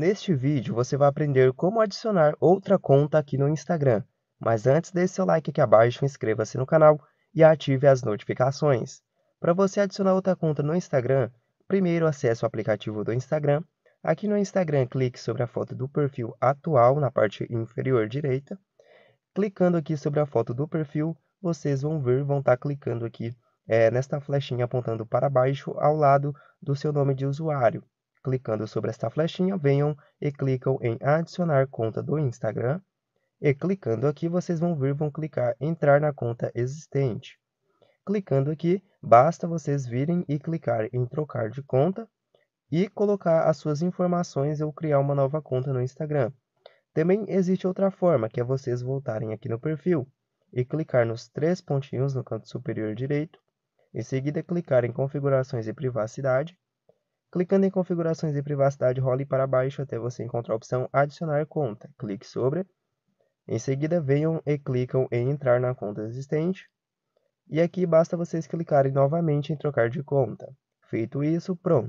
Neste vídeo você vai aprender como adicionar outra conta aqui no Instagram, mas antes deixe seu like aqui abaixo, inscreva-se no canal e ative as notificações. Para você adicionar outra conta no Instagram, primeiro acesse o aplicativo do Instagram. Aqui no Instagram clique sobre a foto do perfil atual na parte inferior direita. Clicando aqui sobre a foto do perfil, vocês vão ver, vão estar tá clicando aqui é, nesta flechinha apontando para baixo ao lado do seu nome de usuário. Clicando sobre esta flechinha, venham e clicam em adicionar conta do Instagram. E clicando aqui, vocês vão vir, vão clicar entrar na conta existente. Clicando aqui, basta vocês virem e clicar em trocar de conta e colocar as suas informações ou criar uma nova conta no Instagram. Também existe outra forma, que é vocês voltarem aqui no perfil e clicar nos três pontinhos no canto superior direito, em seguida clicar em configurações e privacidade, Clicando em configurações e privacidade, role para baixo até você encontrar a opção adicionar conta. Clique sobre. Em seguida, venham e clicam em entrar na conta existente. E aqui basta vocês clicarem novamente em trocar de conta. Feito isso, pronto.